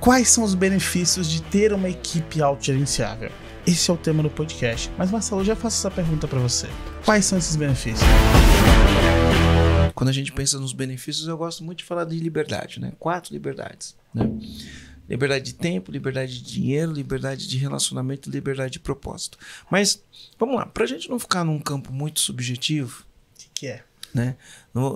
Quais são os benefícios de ter uma equipe autogerenciável? Esse é o tema do podcast. Mas Marcelo, eu já faço essa pergunta para você. Quais são esses benefícios? Quando a gente pensa nos benefícios, eu gosto muito de falar de liberdade, né? Quatro liberdades, né? Liberdade de tempo, liberdade de dinheiro, liberdade de relacionamento, liberdade de propósito. Mas vamos lá, para a gente não ficar num campo muito subjetivo, o que, que é? né?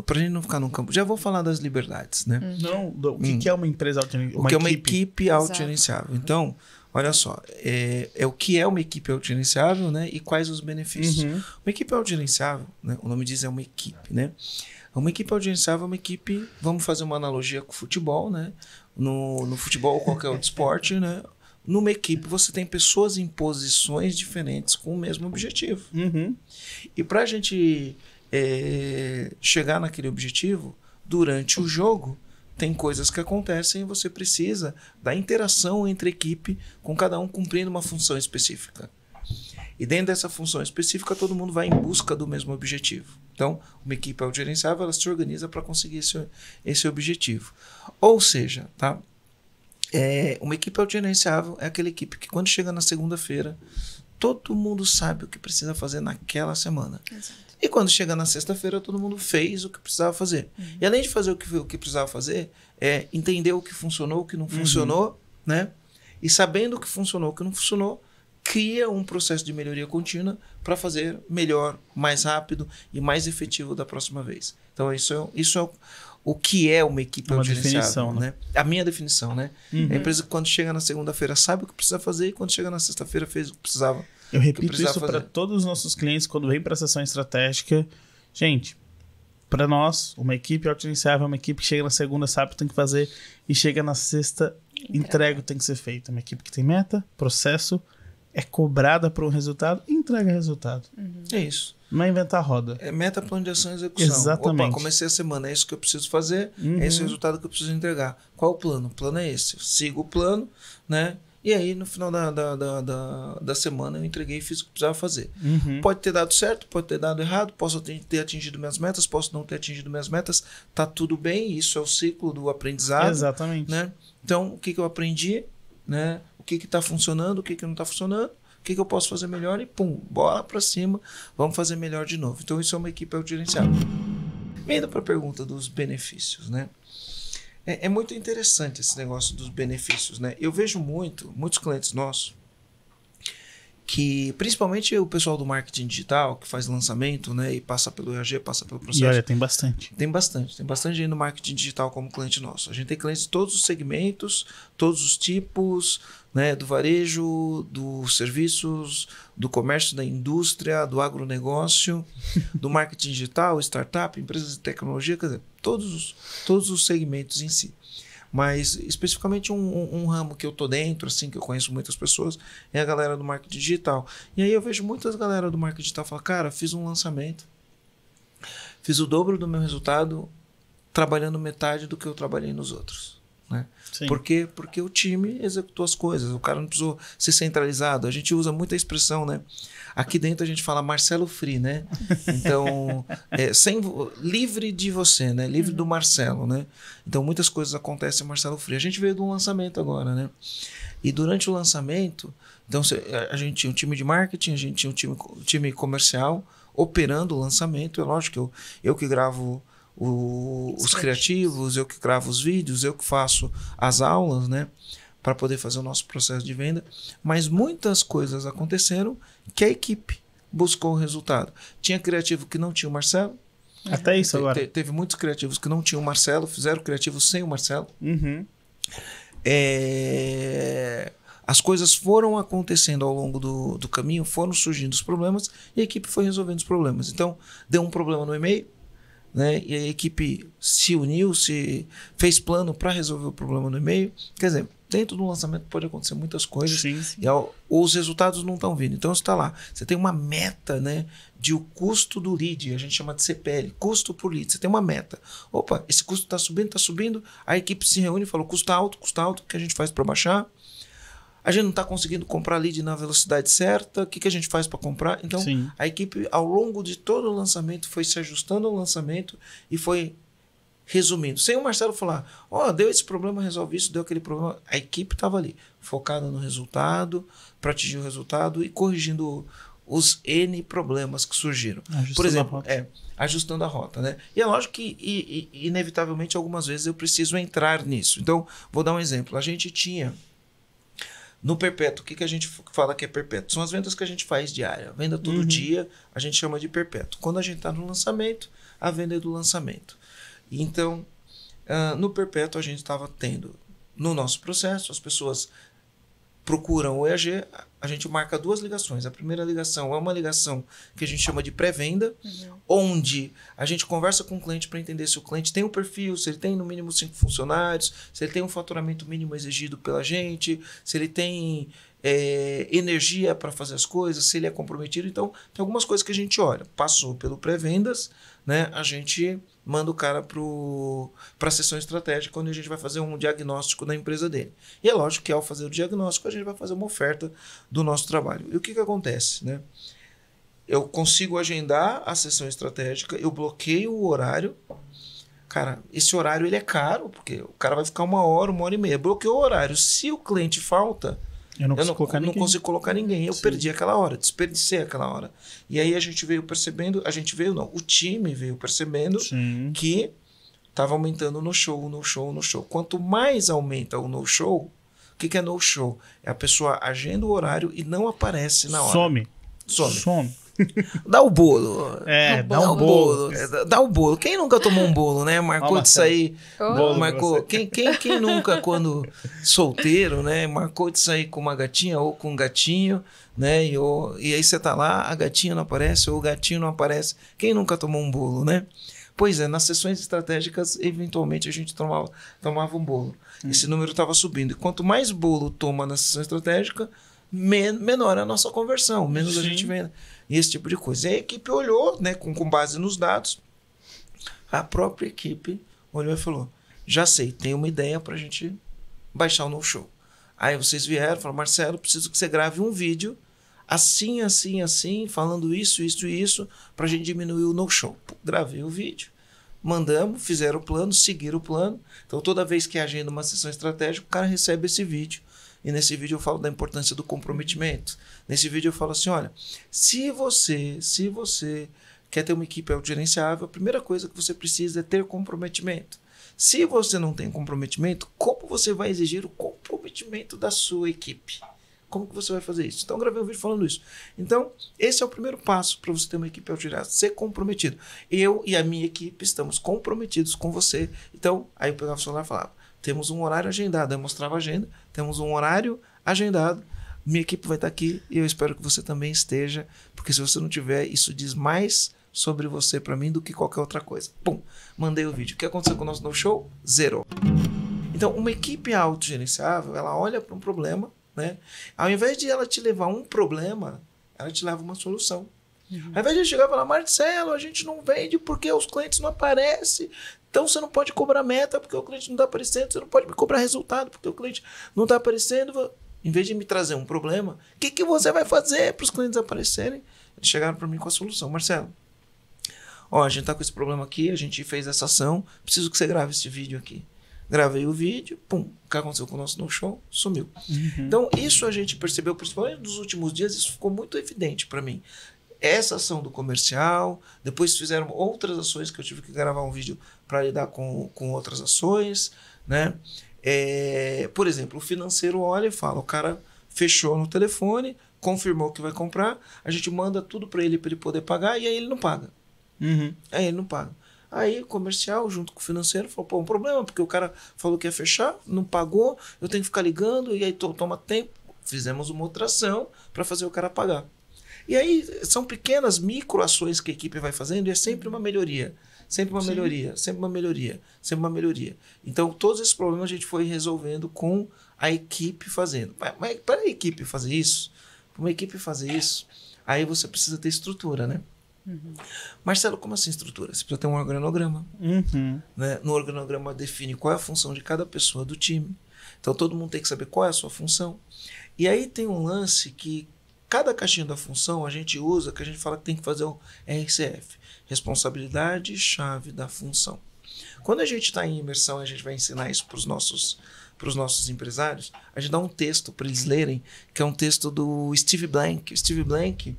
Para a gente não ficar num campo. Já vou falar das liberdades, né? Uhum. Não, o que, hum. que, é uma empresa autogerenciável? O que equipe? é uma equipe autogerenciável. Então, olha só, é, é, o que é uma equipe autogerenciável, né? E quais os benefícios. Uhum. Uma equipe autogerenciável, né? o nome diz é uma equipe, né? Uma equipe autogerenciável é uma equipe, vamos fazer uma analogia com o futebol, né? No, no futebol ou qualquer outro esporte, né? numa equipe você tem pessoas em posições diferentes com o mesmo objetivo. Uhum. E para a gente é, chegar naquele objetivo, durante o jogo, tem coisas que acontecem e você precisa da interação entre equipe, com cada um cumprindo uma função específica. E dentro dessa função específica, todo mundo vai em busca do mesmo objetivo. Então, uma equipe autogerenciável, ela se organiza para conseguir esse, esse objetivo. Ou seja, tá? É, uma equipe autogerenciável é aquela equipe que quando chega na segunda-feira, todo mundo sabe o que precisa fazer naquela semana. Exato. E quando chega na sexta-feira, todo mundo fez o que precisava fazer. Uhum. E além de fazer o que, o que precisava fazer, é entender o que funcionou, o que não uhum. funcionou, uhum. né? E sabendo o que funcionou, o que não funcionou, cria um processo de melhoria contínua para fazer melhor, mais rápido e mais efetivo da próxima vez. Então, isso é, isso é o, que é uma equipe uma definição, né? né? A minha definição, né? Uhum. A empresa, quando chega na segunda-feira, sabe o que precisa fazer e quando chega na sexta-feira, fez o que precisava eu repito isso para todos os nossos clientes quando vem para a sessão estratégica. Gente, para nós, uma equipe autogerenciável é uma equipe que chega na segunda, sabe o que tem que fazer e chega na sexta, entrega o que tem que ser feito. É uma equipe que tem meta, processo, é cobrada por um resultado e entrega resultado. Uhum. É isso. Não é inventar roda. É meta, plano de ação e execução. Exatamente. Opa, comecei a semana, é isso que eu preciso fazer, uhum. é esse o uhum. resultado que eu preciso entregar. Qual o plano? O plano é esse. Eu sigo o plano, né? E aí, no final da, da, da, da, da semana, eu entreguei e fiz o que precisava fazer. Uhum. Pode ter dado certo, pode ter dado errado, posso ter atingido minhas metas, posso não ter atingido minhas metas, tá tudo bem, isso é o ciclo do aprendizado. Exatamente. Né? Então, o que, que eu aprendi, né? o que está funcionando, o que, que não está funcionando, o que, que eu posso fazer melhor e pum, bola para cima, vamos fazer melhor de novo. Então, isso é uma equipe gerenciada. Vindo para a pergunta dos benefícios, né? É, é, muito interessante esse negócio dos benefícios, né? Eu vejo muito, muitos clientes nossos, que principalmente o pessoal do marketing digital, que faz lançamento, né? E passa pelo EAG, passa pelo processo. E olha, tem bastante. Tem bastante. Tem bastante gente no marketing digital como cliente nosso. A gente tem clientes de todos os segmentos, todos os tipos, né, do varejo, dos serviços, do comércio, da indústria, do agronegócio, do marketing digital, startup, empresas de tecnologia, quer dizer, todos os, todos os segmentos em si. Mas especificamente um, um, um ramo que eu tô dentro, assim, que eu conheço muitas pessoas, é a galera do marketing digital. E aí eu vejo muitas galera do marketing digital falar, cara, fiz um lançamento, fiz o dobro do meu resultado trabalhando metade do que eu trabalhei nos outros. Né? Porque, porque o time executou as coisas, o cara não precisou ser centralizado. A gente usa muita expressão, né? Aqui dentro a gente fala Marcelo Free, né? Então, é, sem, livre de você, né? Livre uhum. do Marcelo, né? Então, muitas coisas acontecem Marcelo Free. A gente veio de um lançamento agora, né? E durante o lançamento, então a gente tinha um time de marketing, a gente tinha um time, time comercial operando o lançamento. É lógico que eu, eu que gravo o, os criativos, eu que gravo os vídeos, eu que faço as aulas, né? Para poder fazer o nosso processo de venda. Mas muitas coisas aconteceram que a equipe buscou o resultado. Tinha criativo que não tinha o Marcelo. Até isso agora. Te, teve muitos criativos que não tinham o Marcelo, fizeram criativo sem o Marcelo. Uhum. É, as coisas foram acontecendo ao longo do, do caminho, foram surgindo os problemas e a equipe foi resolvendo os problemas. Então, deu um problema no e-mail, né? E a equipe se uniu, se fez plano para resolver o problema no e-mail. Quer dizer, dentro do lançamento pode acontecer muitas coisas sim, sim. e ao, os resultados não estão vindo. Então você está lá, você tem uma meta, né? De o custo do lead, a gente chama de CPL, custo por lead. Você tem uma meta. Opa, esse custo está subindo, está subindo. A equipe se reúne e fala: custa tá alto, custa tá alto, o que a gente faz para baixar? a gente não está conseguindo comprar lead na velocidade certa, o que, que a gente faz para comprar? Então, Sim. a equipe, ao longo de todo o lançamento, foi se ajustando ao lançamento e foi resumindo. Sem o Marcelo falar, ó, oh, deu esse problema, resolvi isso, deu aquele problema. A equipe estava ali, focada no resultado, para atingir o resultado e corrigindo os N problemas que surgiram. Ajustando Por exemplo, é, ajustando a rota, né? E é lógico que, e, e, inevitavelmente, algumas vezes eu preciso entrar nisso. Então, vou dar um exemplo. A gente tinha no perpétuo, o que, que a gente fala que é perpétuo? São as vendas que a gente faz diária. Venda todo uhum. dia, a gente chama de perpétuo. Quando a gente está no lançamento, a venda é do lançamento. Então, uh, no perpétuo, a gente estava tendo no nosso processo, as pessoas procuram o EAG, a gente marca duas ligações. A primeira ligação é uma ligação que a gente chama de pré-venda, uhum. onde a gente conversa com o cliente para entender se o cliente tem o um perfil, se ele tem no mínimo cinco funcionários, se ele tem um faturamento mínimo exigido pela gente, se ele tem é, energia para fazer as coisas, se ele é comprometido. Então, tem algumas coisas que a gente olha. Passou pelo pré-vendas, né? A gente manda o cara para a sessão estratégica, onde a gente vai fazer um diagnóstico da empresa dele. E é lógico que ao fazer o diagnóstico, a gente vai fazer uma oferta do nosso trabalho. E o que, que acontece, né? Eu consigo agendar a sessão estratégica, eu bloqueio o horário. Cara, esse horário ele é caro, porque o cara vai ficar uma hora, uma hora e meia. Bloqueou o horário. Se o cliente falta, eu não, eu não, colocar não consigo colocar ninguém. Eu Sim. perdi aquela hora, desperdicei aquela hora. E aí a gente veio percebendo, a gente veio não, o time veio percebendo Sim. que estava aumentando no show, no show, no show. Quanto mais aumenta o no show, o que, que é no show? É a pessoa agendo o horário e não aparece na hora. Some. Some. Some. Dá o bolo. É, dá, dá um bolo. bolo. É, dá o bolo. Quem nunca tomou um bolo, né? Marcou de sair. Oh. Marcou. Quem, quem, quem nunca, quando solteiro, né? Marcou de sair com uma gatinha ou com um gatinho, né? E, ou, e aí você tá lá, a gatinha não aparece ou o gatinho não aparece. Quem nunca tomou um bolo, né? Pois é, nas sessões estratégicas, eventualmente a gente tomava, tomava um bolo. Hum. Esse número estava subindo. E quanto mais bolo toma na sessão estratégica, men menor é a nossa conversão, menos Sim. a gente vende esse tipo de coisa. E a equipe olhou, né, com, com base nos dados, a própria equipe olhou e falou: já sei, tem uma ideia para a gente baixar o no novo show. Aí vocês vieram e falaram: Marcelo, preciso que você grave um vídeo assim, assim, assim, falando isso, isso e isso, para a gente diminuir o no show. Pô, gravei o vídeo, mandamos, fizeram o plano, seguiram o plano. Então toda vez que agenda uma sessão estratégica, o cara recebe esse vídeo e nesse vídeo eu falo da importância do comprometimento. Nesse vídeo eu falo assim, olha, se você, se você quer ter uma equipe autogerenciável, a primeira coisa que você precisa é ter comprometimento. Se você não tem comprometimento, como você vai exigir o comprometimento da sua equipe? Como que você vai fazer isso? Então, gravei um vídeo falando isso. Então, esse é o primeiro passo para você ter uma equipe autogerenciável, ser comprometido. Eu e a minha equipe estamos comprometidos com você. Então, aí eu pegava o celular e falava, temos um horário agendado. Eu mostrava a agenda, temos um horário agendado. Minha equipe vai estar aqui e eu espero que você também esteja, porque se você não tiver, isso diz mais sobre você para mim do que qualquer outra coisa. Pum, mandei o vídeo. O que aconteceu com o nosso novo show? Zerou. Então, uma equipe autogerenciável, ela olha para um problema, né? Ao invés de ela te levar um problema, ela te leva uma solução. Uhum. Ao invés de chegar e falar, Marcelo, a gente não vende porque os clientes não aparecem, então você não pode cobrar meta porque o cliente não está aparecendo, você não pode me cobrar resultado porque o cliente não está aparecendo. Em vez de me trazer um problema, o que, que você vai fazer para os clientes aparecerem? Eles chegaram para mim com a solução. Marcelo, ó, a gente está com esse problema aqui, a gente fez essa ação, preciso que você grave esse vídeo aqui. Gravei o vídeo, pum, o que aconteceu com o nosso no show? Sumiu. Uhum. Então, isso a gente percebeu, principalmente nos últimos dias, isso ficou muito evidente para mim essa ação do comercial, depois fizeram outras ações que eu tive que gravar um vídeo para lidar com, com outras ações, né? É, por exemplo, o financeiro olha e fala, o cara fechou no telefone, confirmou que vai comprar, a gente manda tudo para ele para ele poder pagar e aí ele não paga. Uhum. Aí ele não paga. Aí o comercial, junto com o financeiro, falou: pô, um problema, porque o cara falou que ia fechar, não pagou, eu tenho que ficar ligando, e aí toma tempo. Fizemos uma outra ação para fazer o cara pagar. E aí são pequenas microações que a equipe vai fazendo e é sempre uma melhoria. Sempre uma Sim. melhoria, sempre uma melhoria, sempre uma melhoria. Então, todos esses problemas a gente foi resolvendo com a equipe fazendo. Mas para a equipe fazer isso, para uma equipe fazer isso, aí você precisa ter estrutura, né? Uhum. Marcelo, como assim estrutura? Você precisa ter um organograma. Uhum. Né? No organograma define qual é a função de cada pessoa do time. Então todo mundo tem que saber qual é a sua função. E aí tem um lance que Cada caixinha da função a gente usa, que a gente fala que tem que fazer o RCF, responsabilidade chave da função. Quando a gente está em imersão, a gente vai ensinar isso para os nossos para os nossos empresários, a gente dá um texto para eles lerem, que é um texto do Steve Blank. Steve Blank,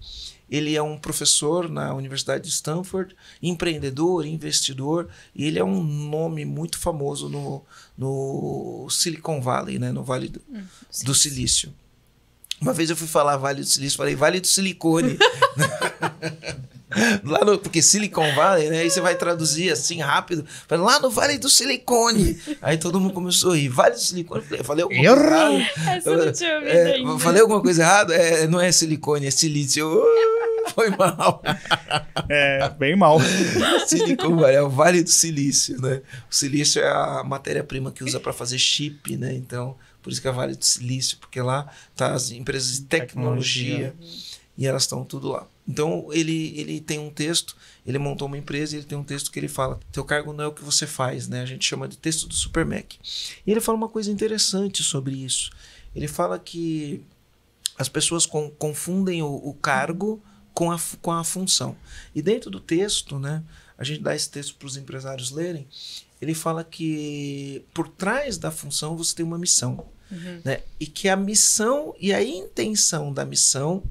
ele é um professor na Universidade de Stanford, empreendedor, investidor, e ele é um nome muito famoso no, no Silicon Valley, né, no Vale do, hum, do Silício. Uma vez eu fui falar Vale do Silício, falei Vale do Silicone. lá no, porque Silicon Valley, né? Aí você vai traduzir assim rápido, falei lá no Vale do Silicone. Aí todo mundo começou a rir, Vale do Silicone. Eu falei, alguma coisa errada. Essa eu não tinha ouvido é, ainda. Falei alguma coisa errada? É, não é silicone, é silício. Uh, foi mal. É, bem mal. Silicon Valley, é o Vale do Silício, né? O silício é a matéria-prima que usa para fazer chip, né? Então, por isso que é Vale do Silício, porque lá tá as empresas de tecnologia, tecnologia. e elas estão tudo lá. Então ele, ele tem um texto, ele montou uma empresa e ele tem um texto que ele fala: teu cargo não é o que você faz, né? A gente chama de texto do Super Mac. E ele fala uma coisa interessante sobre isso. Ele fala que as pessoas com, confundem o, o, cargo com a, com a função. E dentro do texto, né? A gente dá esse texto para os empresários lerem. Ele fala que por trás da função você tem uma missão. Uhum. Né? E que a missão e a intenção da missão,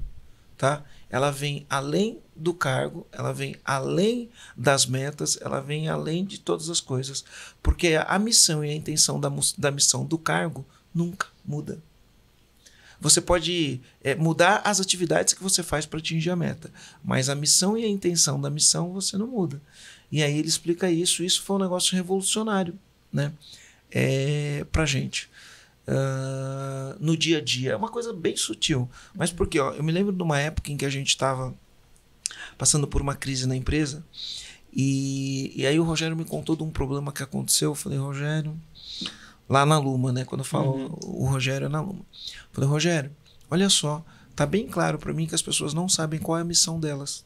tá? Ela vem além do cargo, ela vem além das metas, ela vem além de todas as coisas. Porque a missão e a intenção da, da missão do cargo nunca muda. Você pode é, mudar as atividades que você faz para atingir a meta, mas a missão e a intenção da missão você não muda. E aí ele explica isso. Isso foi um negócio revolucionário né? é, eh, para gente uh, no dia a dia. É uma coisa bem sutil. Mas porque, ó, eu me lembro de uma época em que a gente estava passando por uma crise na empresa. E, e aí o Rogério me contou de um problema que aconteceu. Eu falei, Rogério, lá na Luma, né? Quando eu falo uhum. o Rogério é na Luma. Eu falei, Rogério, olha só, tá bem claro para mim que as pessoas não sabem qual é a missão delas.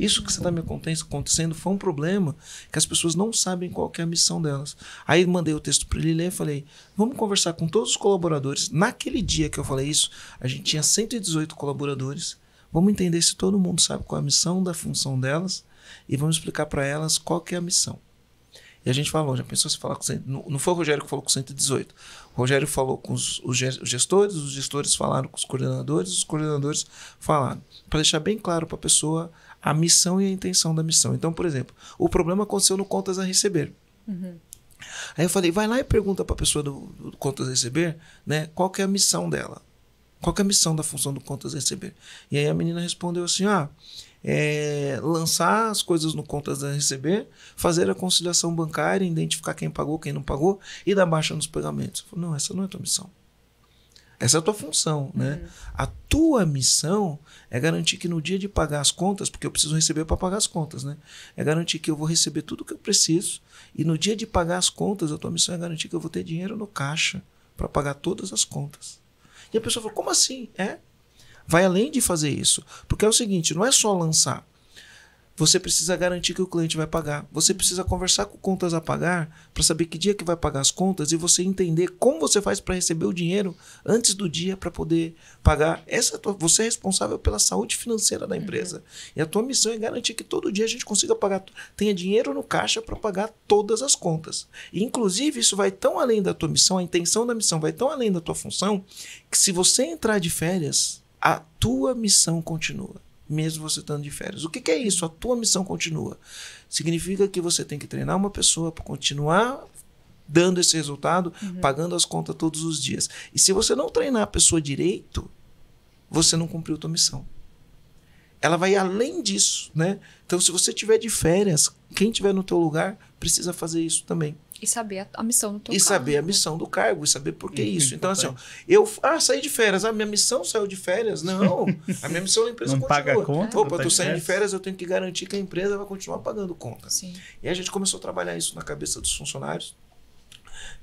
Isso que você está me acontecendo foi um problema que as pessoas não sabem qual é a missão delas. Aí mandei o texto para ele ler, falei, vamos conversar com todos os colaboradores. Naquele dia que eu falei isso, a gente tinha 118 colaboradores. Vamos entender se todo mundo sabe qual é a missão da função delas e vamos explicar para elas qual que é a missão. E a gente falou, já pensou se falar com... Não foi o Rogério que falou com 118. O Rogério falou com os gestores, os gestores falaram com os coordenadores, os coordenadores falaram. Para deixar bem claro para a pessoa a missão e a intenção da missão. Então, por exemplo, o problema aconteceu no Contas a Receber. Uhum. Aí eu falei, vai lá e pergunta para a pessoa do, do, Contas a Receber, né? Qual que é a missão dela? Qual que é a missão da função do Contas a Receber? E aí a menina respondeu assim, ah, é lançar as coisas no Contas a Receber, fazer a conciliação bancária, identificar quem pagou, quem não pagou e dar baixa nos pagamentos. Eu falei, não, essa não é a tua missão. Essa é a tua função, uhum. né? A tua missão é garantir que no dia de pagar as contas, porque eu preciso receber para pagar as contas, né? É garantir que eu vou receber tudo que eu preciso e no dia de pagar as contas, a tua missão é garantir que eu vou ter dinheiro no caixa para pagar todas as contas. E a pessoa fala: "Como assim?" É? Vai além de fazer isso, porque é o seguinte, não é só lançar. Você precisa garantir que o cliente vai pagar. Você precisa conversar com contas a pagar para saber que dia que vai pagar as contas e você entender como você faz para receber o dinheiro antes do dia para poder pagar. Essa é tua, você é responsável pela saúde financeira da uhum. empresa. Uhum. E a tua missão é garantir que todo dia a gente consiga pagar, tenha dinheiro no caixa para pagar todas as contas. E, inclusive, isso vai tão além da tua missão, a intenção da missão vai tão além da tua função, que se você entrar de férias, a tua missão continua mesmo você estando de férias. O que, que é isso? A tua missão continua. Significa que você tem que treinar uma pessoa para continuar dando esse resultado, uhum. pagando as contas todos os dias. E se você não treinar a pessoa direito, você não cumpriu tua missão. Ela vai além disso, né? Então, se você tiver de férias, quem tiver no teu lugar precisa fazer isso também. E saber a, a missão do teu E cargo, saber a né? missão do cargo, e saber por que isso. isso. Então, assim, ó, eu ah, saí de férias, a minha missão saiu de férias. Não, a minha missão da empresa não continua. paga conta. Opa, eu tá tô saindo de férias, eu tenho que garantir que a empresa vai continuar pagando conta. Sim. E a gente começou a trabalhar isso na cabeça dos funcionários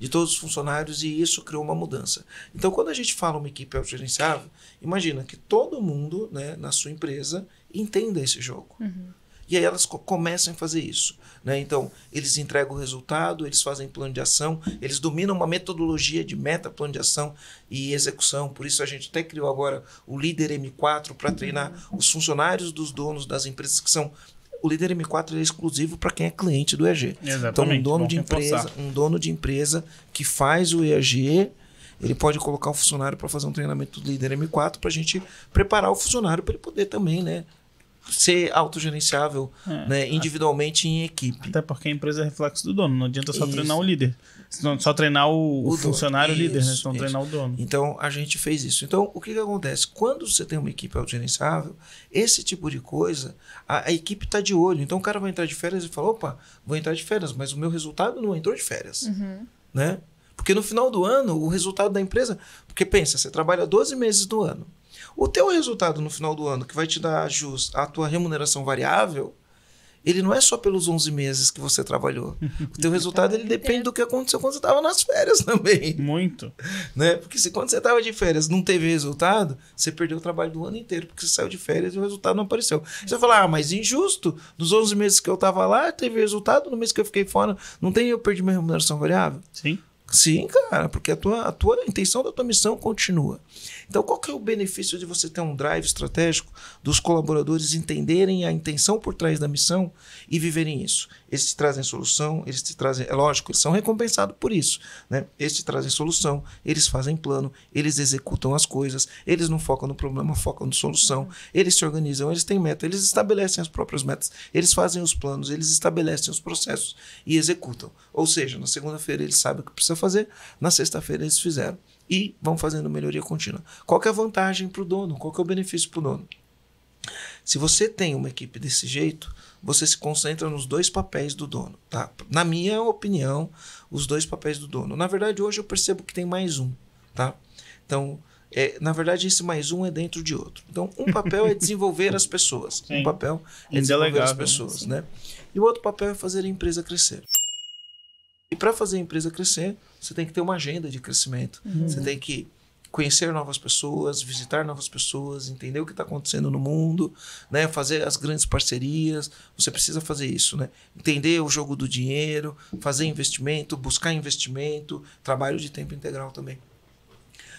de todos os funcionários e isso criou uma mudança. Então, quando a gente fala uma equipe autogerenciável, imagina que todo mundo né, na sua empresa entenda esse jogo. Uhum. E aí elas co começam a fazer isso. Né? Então, eles entregam o resultado, eles fazem plano de ação, eles dominam uma metodologia de meta, plano de ação e execução. Por isso, a gente até criou agora o Líder M4 para treinar os funcionários dos donos das empresas que são o líder M4 é exclusivo para quem é cliente do EAG. Exatamente, então, um dono de empresa, um dono de empresa que faz o EAG, ele pode colocar o funcionário para fazer um treinamento do líder M4 para a gente preparar o funcionário para ele poder também, né? ser autogerenciável é, né, é. individualmente e em equipe. Até porque a empresa é reflexo do dono, não adianta só isso. treinar o líder. só treinar o, o, o funcionário isso, líder, né? Senão isso. treinar o dono. Então a gente fez isso. Então o que, que acontece? Quando você tem uma equipe autogerenciável, esse tipo de coisa, a, a equipe está de olho. Então o cara vai entrar de férias e fala: opa, vou entrar de férias, mas o meu resultado não entrou de férias. Uhum. Né? Porque no final do ano, o resultado da empresa. Porque pensa, você trabalha 12 meses do ano. O teu resultado no final do ano, que vai te dar jus à tua remuneração variável, ele não é só pelos 11 meses que você trabalhou. O teu resultado ele é. depende do que aconteceu quando você estava nas férias também. Muito. Né? Porque se quando você estava de férias não teve resultado, você perdeu o trabalho do ano inteiro, porque você saiu de férias e o resultado não apareceu. Você vai falar, ah, mas injusto, nos 11 meses que eu estava lá, teve resultado, no mês que eu fiquei fora, não tem eu perdi minha remuneração variável? Sim. Sim, cara, porque a tua, a tua a intenção da tua missão continua. Então, qual que é o benefício de você ter um drive estratégico dos colaboradores entenderem a intenção por trás da missão e viverem isso? Eles te trazem solução, eles te trazem. É lógico, eles são recompensados por isso. Né? Eles te trazem solução, eles fazem plano, eles executam as coisas, eles não focam no problema, focam na solução, eles se organizam, eles têm meta, eles estabelecem as próprias metas, eles fazem os planos, eles estabelecem os processos e executam. Ou seja, na segunda-feira eles sabem o que precisa fazer, na sexta-feira eles fizeram e vão fazendo melhoria contínua. Qual é a vantagem para o dono? Qual é o benefício para o dono? Se você tem uma equipe desse jeito, você se concentra nos dois papéis do dono, tá? Na minha opinião, os dois papéis do dono. Na verdade, hoje eu percebo que tem mais um, tá? Então, é, na verdade, esse mais um é dentro de outro. Então, um papel é desenvolver as pessoas. Sim. Um papel é desenvolver as né? pessoas, né? E o outro papel é fazer a empresa crescer. E para fazer a empresa crescer, você tem que ter uma agenda de crescimento. Uhum. Você tem que conhecer novas pessoas, visitar novas pessoas, entender o que está acontecendo no mundo, né? Fazer as grandes parcerias. Você precisa fazer isso, né? Entender o jogo do dinheiro, fazer investimento, buscar investimento, trabalho de tempo integral também.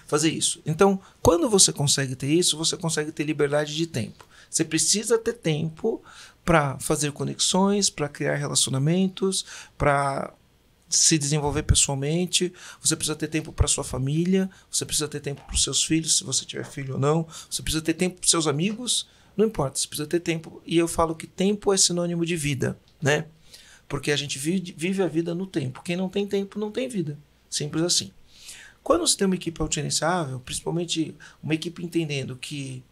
Fazer isso. Então, quando você consegue ter isso, você consegue ter liberdade de tempo. Você precisa ter tempo para fazer conexões, para criar relacionamentos, para se desenvolver pessoalmente, você precisa ter tempo para sua família, você precisa ter tempo para os seus filhos, se você tiver filho ou não, você precisa ter tempo para seus amigos, não importa, você precisa ter tempo. E eu falo que tempo é sinônimo de vida, né? Porque a gente vive, a vida no tempo. Quem não tem tempo não tem vida. Simples assim. Quando você tem uma equipe autogerenciável, principalmente uma equipe entendendo que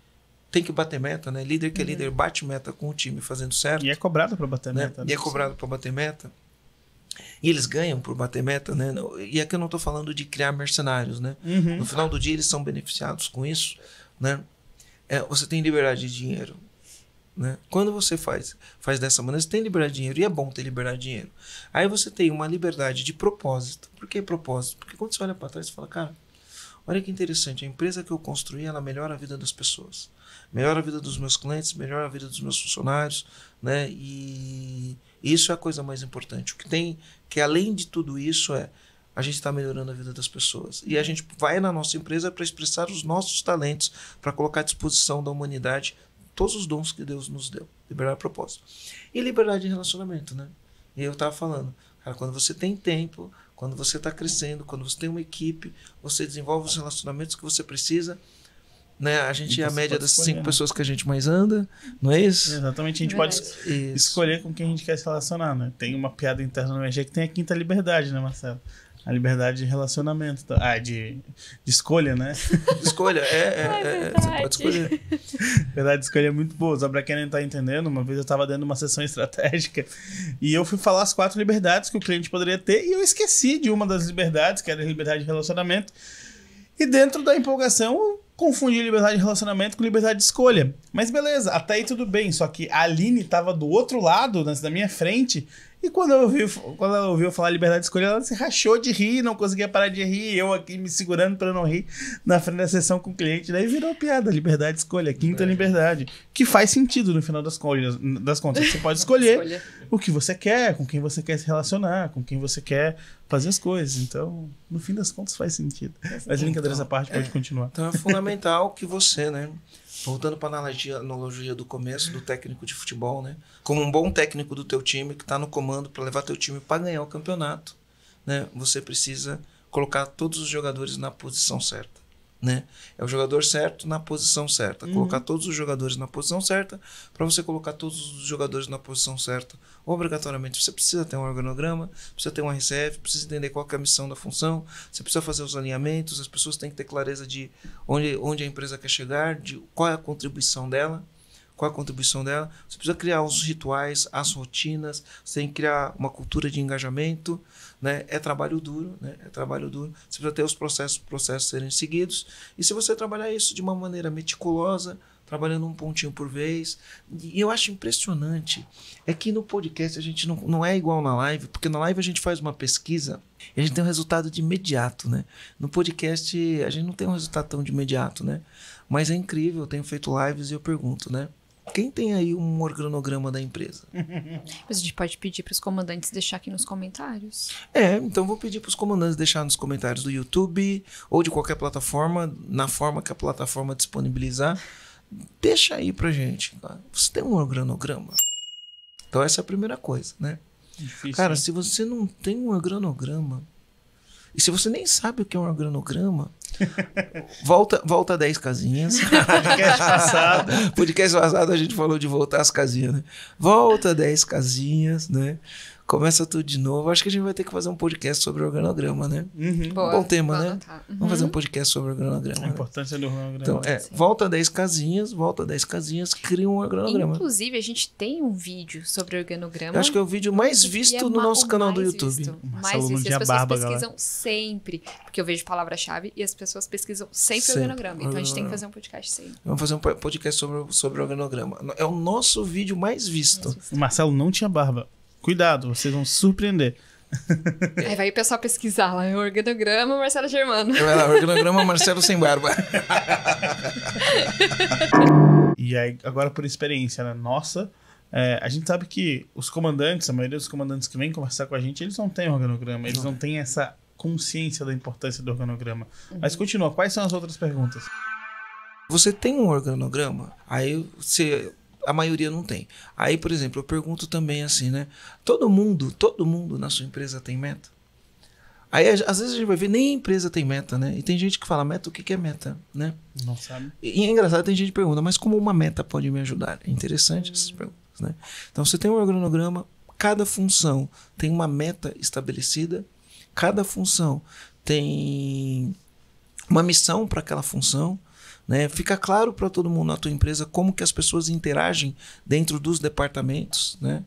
tem que bater meta, né? Líder que é uhum. líder bate meta com o time fazendo certo. E é cobrado para bater né? meta. E é né? cobrado para bater meta e eles ganham por bater meta, né? E aqui é eu não estou falando de criar mercenários, né? Uhum. No final do dia eles são beneficiados com isso, né? É, você tem liberdade de dinheiro, né? Quando você faz, faz dessa maneira, você tem liberdade de dinheiro, e é bom ter liberdade de dinheiro. Aí você tem uma liberdade de propósito. Por que propósito? Porque quando você olha para trás, você fala, cara, olha que interessante, a empresa que eu construí, ela melhora a vida das pessoas. Melhora a vida dos meus clientes, melhora a vida dos meus funcionários, né? E isso é a coisa mais importante. O que tem, que além de tudo isso, é a gente está melhorando a vida das pessoas. E a gente vai na nossa empresa para expressar os nossos talentos, para colocar à disposição da humanidade todos os dons que Deus nos deu. Liberdade de propósito. E liberdade de relacionamento, né? E eu estava falando, cara, quando você tem tempo, quando você está crescendo, quando você tem uma equipe, você desenvolve os relacionamentos que você precisa né? A gente é a média das escolher, cinco né? pessoas que a gente mais anda, não é isso? Exatamente, a gente é pode isso. escolher com quem a gente quer se relacionar, né? Tem uma piada interna no MG que tem a quinta liberdade, né, Marcelo? A liberdade de relacionamento. Tá? Ah, de, de escolha, né? escolha, é, é, ah, é, é Você pode escolher. Verdade, escolha é muito boa. Só pra quem não tá entendendo, uma vez eu tava dentro de uma sessão estratégica e eu fui falar as quatro liberdades que o cliente poderia ter e eu esqueci de uma das liberdades, que era a liberdade de relacionamento. E dentro da empolgação, confundir liberdade de relacionamento com liberdade de escolha. Mas beleza, até aí tudo bem, só que a Aline tava do outro lado, né, da minha frente, e quando ela, ouviu, quando ela ouviu falar liberdade de escolha, ela se rachou de rir, não conseguia parar de rir, eu aqui me segurando para não rir na frente da sessão com o cliente. Daí virou piada, liberdade de escolha, quinta é. liberdade. Que faz sentido no final das, das contas. Você pode escolher escolha. o que você quer, com quem você quer se relacionar, com quem você quer fazer as coisas. Então, no fim das contas, faz sentido. Mas Mas brincadeira então, essa parte, pode é, continuar. Então é fundamental que você, né? voltando para a analogia, analogia do começo do técnico de futebol, né? Como um bom técnico do teu time que está no comando para levar teu time para ganhar o campeonato, né? Você precisa colocar todos os jogadores na posição certa. Né? É o jogador certo na posição certa. Uhum. Colocar todos os jogadores na posição certa. Para você colocar todos os jogadores na posição certa, obrigatoriamente você precisa ter um organograma, precisa ter um RCF, precisa entender qual é a missão da função, você precisa fazer os alinhamentos, as pessoas têm que ter clareza de onde, onde a empresa quer chegar, de qual é a contribuição dela qual é a contribuição dela. Você precisa criar os rituais, as rotinas, você tem que criar uma cultura de engajamento, né? É trabalho duro, né? É trabalho duro. Você precisa ter os processos, processos serem seguidos. E se você trabalhar isso de uma maneira meticulosa, trabalhando um pontinho por vez. E eu acho impressionante é que no podcast a gente não, não é igual na live, porque na live a gente faz uma pesquisa e a gente tem um resultado de imediato, né? No podcast a gente não tem um resultado tão de imediato, né? Mas é incrível, eu tenho feito lives e eu pergunto, né? Quem tem aí um organograma da empresa? Mas a gente pode pedir para os comandantes deixar aqui nos comentários. É, então vou pedir para os comandantes deixar nos comentários do YouTube ou de qualquer plataforma, na forma que a plataforma disponibilizar. Deixa aí pra gente. Tá? Você tem um organograma? Então essa é a primeira coisa, né? Difícil, cara, hein? se você não tem um organograma, e se você nem sabe o que é um organograma, volta, volta 10 casinhas. Podcast passado. Podcast passado a gente falou de voltar as casinhas, né? Volta 10 casinhas, né? começa tudo de novo. Acho que a gente vai ter que fazer um podcast sobre organograma, né? Uhum. Bom tema, né? Uhum. Vamos fazer um podcast sobre organograma. A né? importância né? do organograma. Então, é, volta 10 casinhas, volta 10 casinhas, cria um organograma. Inclusive, a gente tem um vídeo sobre organograma. Eu acho que é o vídeo mais é visto é no nosso canal do YouTube. Visto, mais visto. as pessoas barba, pesquisam galera. sempre. Porque eu vejo palavra-chave e as pessoas pesquisam sempre, sempre. organograma. Então, a gente tem que fazer um podcast sempre. Vamos fazer um podcast sobre, sobre organograma. É o nosso vídeo mais visto. Mais visto. O Marcelo não tinha barba. Cuidado, vocês vão se surpreender. Aí vai o pessoal pesquisar lá, organograma Marcelo Germano. Vai lá, organograma Marcelo sem barba. e aí, agora por experiência né? nossa, é, a gente sabe que os comandantes, a maioria dos comandantes que vem conversar com a gente, eles não têm organograma, eles não têm essa consciência da importância do organograma. Uhum. Mas continua, quais são as outras perguntas? Você tem um organograma? Aí você a maioria não tem. Aí, por exemplo, eu pergunto também assim, né? Todo mundo, todo mundo na sua empresa tem meta? Aí, às vezes, a gente vai ver, nem a empresa tem meta, né? E tem gente que fala, meta, o que, é meta, né? Não sabe. E, e é engraçado, tem gente que pergunta, mas como uma meta pode me ajudar? É interessante essas perguntas, né? Então, você tem um organograma, cada função tem uma meta estabelecida, cada função tem uma missão para aquela função, né? Fica claro para todo mundo na tua empresa como que as pessoas interagem dentro dos departamentos, né?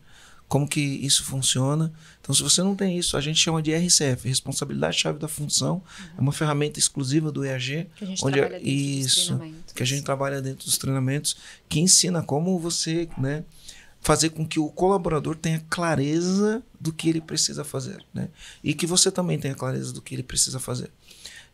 como que isso funciona. Então, se você não tem isso, a gente chama de RCF, responsabilidade chave da função, uhum. é uma ferramenta exclusiva do EAG, que a gente onde é trabalha é, dentro isso, dos que a gente trabalha dentro dos treinamentos, que ensina como você, né, fazer com que o colaborador tenha clareza do que ele precisa fazer, né? E que você também tenha clareza do que ele precisa fazer.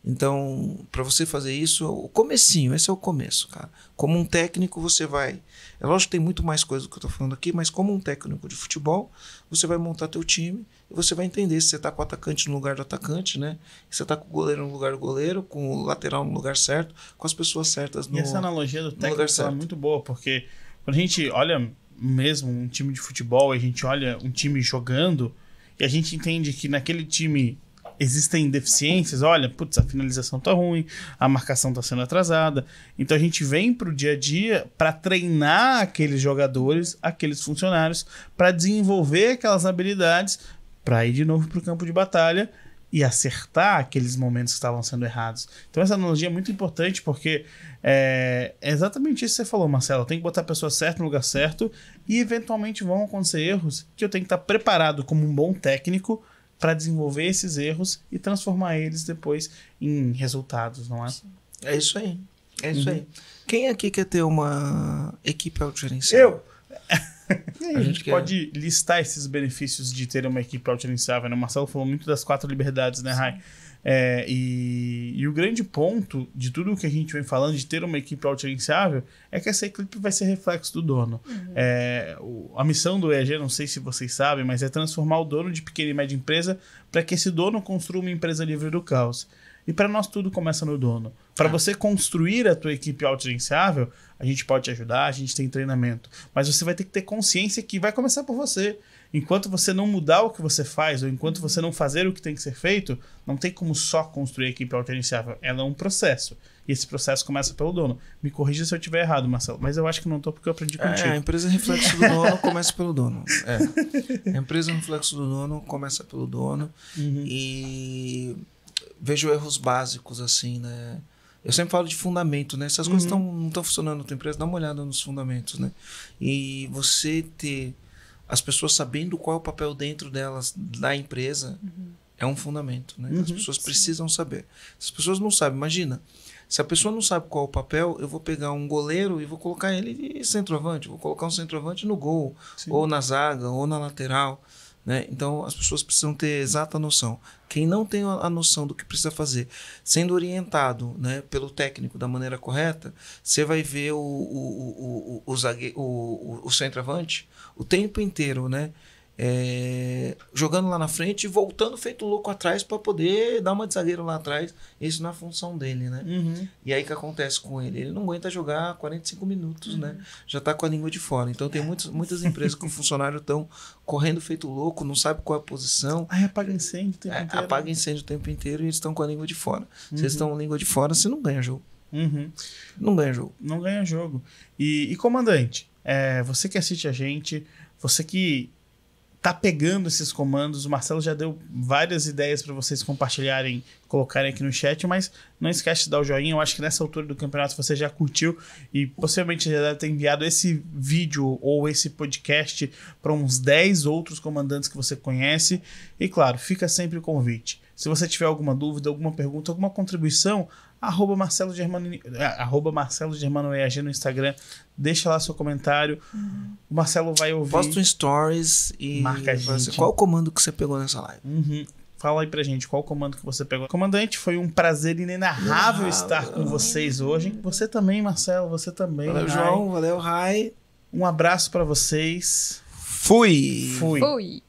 Então, para você fazer isso, o comecinho, esse é o começo, cara. Como um técnico, você vai. É lógico que tem muito mais coisa do que eu estou falando aqui, mas como um técnico de futebol, você vai montar teu time e você vai entender se você está com o atacante no lugar do atacante, né? Se você está com o goleiro no lugar do goleiro, com o lateral no lugar certo, com as pessoas certas no. E essa analogia do técnico é muito boa, porque quando a gente olha mesmo um time de futebol, a gente olha um time jogando e a gente entende que naquele time existem deficiências, olha, putz, a finalização tá ruim, a marcação tá sendo atrasada. Então a gente vem pro dia a dia para treinar aqueles jogadores, aqueles funcionários, para desenvolver aquelas habilidades para ir de novo pro campo de batalha e acertar aqueles momentos que estavam sendo errados. Então essa analogia é muito importante porque é, é exatamente isso que você falou, Marcelo. Tem que botar a pessoa certa no lugar certo e eventualmente vão acontecer erros que eu tenho que estar tá preparado como um bom técnico para desenvolver esses erros e transformar eles depois em resultados, não é? É isso aí. É isso uhum. aí. Quem aqui quer ter uma equipe autogerenciável? Eu! a gente quer... pode listar esses benefícios de ter uma equipe autogerenciável, né? O Marcelo falou muito das quatro liberdades, né, Rai? Sim é, e, e, o grande ponto de tudo o que a gente vem falando, de ter uma equipe autogerenciável, é que essa equipe vai ser reflexo do dono. Uhum. É, o, a missão do EAG, não sei se vocês sabem, mas é transformar o dono de pequena e média empresa para que esse dono construa uma empresa livre do caos. E para nós tudo começa no dono. Para ah. Tá. você construir a tua equipe autogerenciável, a gente pode te ajudar, a gente tem treinamento. Mas você vai ter que ter consciência que vai começar por você enquanto você não mudar o que você faz, ou enquanto você não fazer o que tem que ser feito, não tem como só construir a equipe alternativa. Ela é um processo. E esse processo começa pelo dono. Me corrija se eu estiver errado, Marcelo, mas eu acho que não estou porque eu aprendi é, contigo. É, a empresa reflexo do dono começa pelo dono. É. A empresa reflexo do dono começa pelo dono. Uhum. E vejo erros básicos, assim, né? Eu sempre falo de fundamento, né? Se as uhum. coisas tão, não estão funcionando na tua empresa, dá uma olhada nos fundamentos, né? E você ter as pessoas sabendo qual é o papel dentro delas da empresa uhum. é um fundamento, né? Uhum, as pessoas sim. precisam saber. As pessoas não sabem, imagina. Se a pessoa não sabe qual é o papel, eu vou pegar um goleiro e vou colocar ele de centroavante, vou colocar um centroavante no gol, sim. ou na zaga, ou na lateral. Né? Então as pessoas precisam ter exata noção. Quem não tem a noção do que precisa fazer, sendo orientado né, pelo técnico da maneira correta, você vai ver o, o, o, o, o, o, o, o centroavante o tempo inteiro, né? É, jogando lá na frente e voltando feito louco atrás para poder dar uma de zagueiro lá atrás. Isso na função dele, né? Uhum. E aí o que acontece com ele? Ele não aguenta jogar 45 minutos, né? uhum. né? Já tá com a língua de fora. Então tem é. muitos, muitas empresas que o funcionário estão correndo feito louco, não sabe qual é a posição. Aí apaga incêndio o tempo é, inteiro. Apaga né? incêndio o tempo inteiro e eles estão com a língua de fora. Uhum. Se estão com a língua de fora, você não ganha jogo. Uhum. Não ganha jogo. Não ganha jogo. E, e comandante, é, você que assiste a gente, você que tá pegando esses comandos. O Marcelo já deu várias ideias para vocês compartilharem, colocarem aqui no chat, mas não esquece de dar o joinha. Eu acho que nessa altura do campeonato você já curtiu e possivelmente já deve ter enviado esse vídeo ou esse podcast para uns 10 outros comandantes que você conhece. E claro, fica sempre o convite. Se você tiver alguma dúvida, alguma pergunta, alguma contribuição, eh, arroba Marcelo Germano, arroba Marcelo Germano EAG no Instagram. Deixa lá seu comentário. Uhum. O Marcelo vai ouvir. Posta um stories e marca a assim, gente. Qual o comando que você pegou nessa live? Uhum. Fala aí pra gente qual o comando que você pegou. Comandante, foi um prazer inenarrável ah, estar com vocês hoje. Você também, Marcelo, você também. Valeu, Rai. João. Valeu, Rai. Um abraço para vocês. Fui. Fui. Fui.